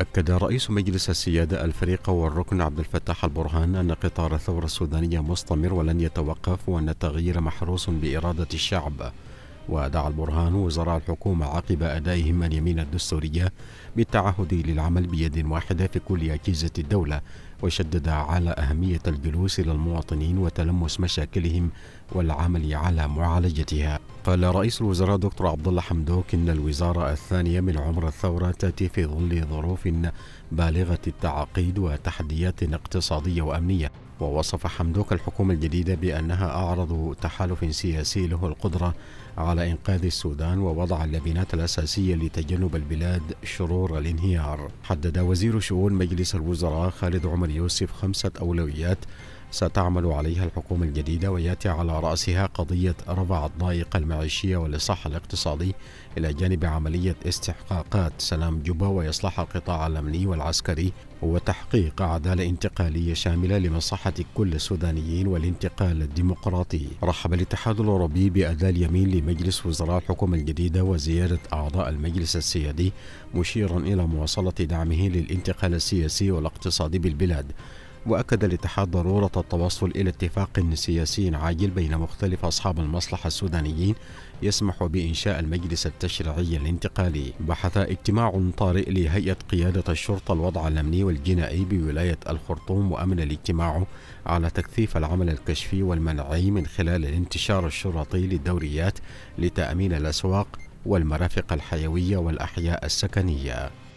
أكد رئيس مجلس السيادة الفريق والركن عبد الفتاح البرهان أن قطار الثورة السودانية مستمر ولن يتوقف وأن التغيير محروس بإرادة الشعب ودعا البرهان وزراء الحكومة عقب أدائهم اليمين الدستورية بالتعهد للعمل بيد واحدة في كل أجهزة الدولة وشدد على أهمية الجلوس إلى المواطنين وتلمس مشاكلهم والعمل على معالجتها قال رئيس الوزراء دكتور عبد الله حمدوك إن الوزارة الثانية من عمر الثورة تأتي في ظل ظروف بالغة التعقيد وتحديات اقتصادية وأمنية ووصف حمدوك الحكومة الجديدة بأنها أعرض تحالف سياسي له القدرة على إنقاذ السودان ووضع اللبنات الأساسية لتجنب البلاد شرور الانهيار حدد وزير شؤون مجلس الوزراء خالد عمر يوسف خمسة أولويات ستعمل عليها الحكومة الجديدة وياتي على رأسها قضية رفع الضائقة المعيشية والإصلاح الاقتصادي إلى جانب عملية استحقاقات سلام جوبا وإصلاح القطاع الأمني والعسكري وتحقيق عدالة انتقالية شاملة لمصلحة كل السودانيين والانتقال الديمقراطي رحب الاتحاد الأوروبي بأداء اليمين لمجلس وزراء الحكومة الجديدة وزيادة أعضاء المجلس السيادي مشيرا إلى مواصلة دعمه للانتقال السياسي والاقتصادي بالبلاد وأكد الاتحاد ضرورة التوصل إلى اتفاق سياسي عاجل بين مختلف أصحاب المصلحة السودانيين يسمح بإنشاء المجلس التشريعي الانتقالي بحث اجتماع طارئ لهيئة قيادة الشرطة الوضع الأمني والجنائي بولاية الخرطوم وأمن الاجتماع على تكثيف العمل الكشفي والمنعي من خلال الانتشار الشرطي للدوريات لتأمين الأسواق والمرافق الحيوية والأحياء السكنية